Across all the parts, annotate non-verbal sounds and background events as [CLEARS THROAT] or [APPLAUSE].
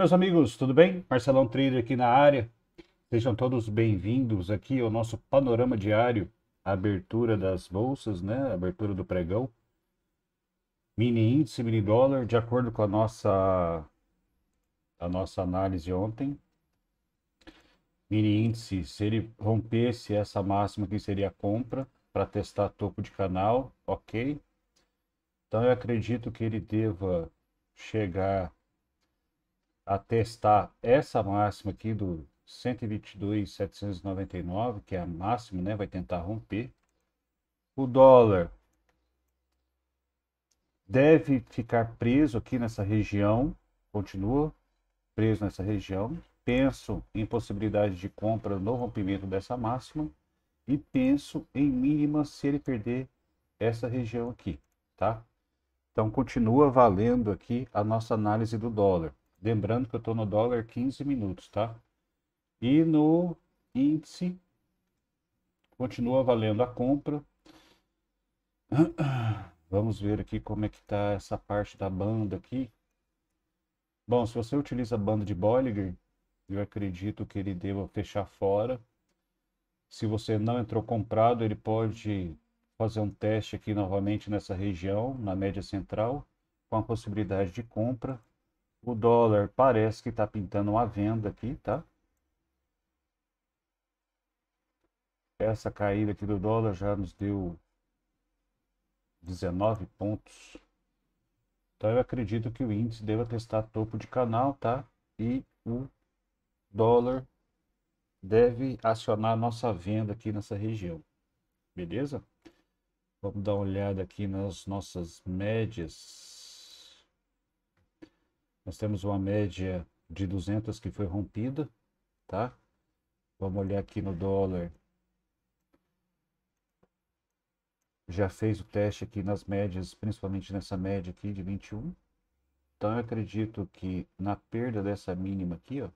Meus amigos, tudo bem? Marcelão Trader aqui na área. Sejam todos bem-vindos aqui ao nosso panorama diário, abertura das bolsas, né? Abertura do pregão. Mini índice, mini dólar, de acordo com a nossa a nossa análise ontem. Mini índice, se ele rompesse essa máxima que seria a compra para testar topo de canal, OK? Então eu acredito que ele deva chegar atestar essa máxima aqui do 122,799, que é a máxima, né? Vai tentar romper. O dólar deve ficar preso aqui nessa região, continua preso nessa região. Penso em possibilidade de compra no rompimento dessa máxima e penso em mínima se ele perder essa região aqui, tá? Então continua valendo aqui a nossa análise do dólar. Lembrando que eu estou no dólar 15 minutos, tá? E no índice continua valendo a compra. [CLEARS THROAT] Vamos ver aqui como é que está essa parte da banda aqui. Bom, se você utiliza a banda de Bollinger, eu acredito que ele deva fechar fora. Se você não entrou comprado, ele pode fazer um teste aqui novamente nessa região, na média central, com a possibilidade de compra o dólar parece que está pintando uma venda aqui, tá? Essa caída aqui do dólar já nos deu 19 pontos. Então eu acredito que o índice deva testar topo de canal, tá? E o dólar deve acionar nossa venda aqui nessa região. Beleza? Vamos dar uma olhada aqui nas nossas médias. Nós temos uma média de 200 que foi rompida, tá? Vamos olhar aqui no dólar. Já fez o teste aqui nas médias, principalmente nessa média aqui de 21. Então eu acredito que na perda dessa mínima aqui, ó,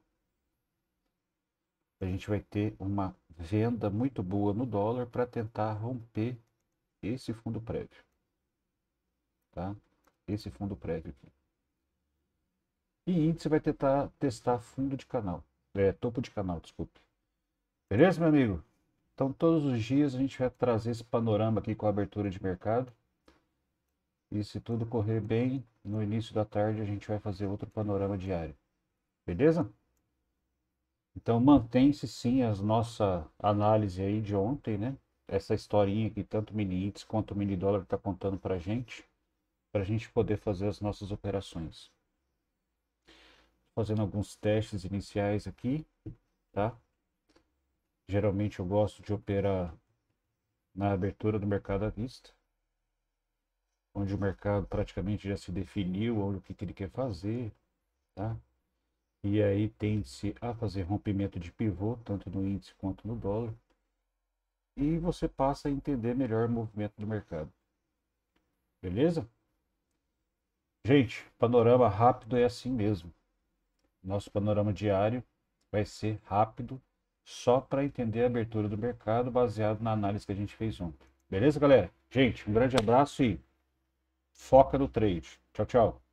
a gente vai ter uma venda muito boa no dólar para tentar romper esse fundo prévio, tá? Esse fundo prévio aqui. E índice vai tentar testar fundo de canal. É, topo de canal, desculpe. Beleza, meu amigo? Então, todos os dias a gente vai trazer esse panorama aqui com a abertura de mercado. E se tudo correr bem, no início da tarde a gente vai fazer outro panorama diário. Beleza? Então, mantém-se sim a nossa análise aí de ontem, né? Essa historinha que tanto mini índice quanto mini dólar está contando para gente, para a gente poder fazer as nossas operações fazendo alguns testes iniciais aqui, tá? Geralmente eu gosto de operar na abertura do mercado à vista, onde o mercado praticamente já se definiu o que ele quer fazer, tá? E aí tende-se a fazer rompimento de pivô, tanto no índice quanto no dólar, e você passa a entender melhor o movimento do mercado. Beleza? Gente, panorama rápido é assim mesmo. Nosso panorama diário vai ser rápido, só para entender a abertura do mercado baseado na análise que a gente fez ontem. Beleza, galera? Gente, um grande abraço e foca no trade. Tchau, tchau.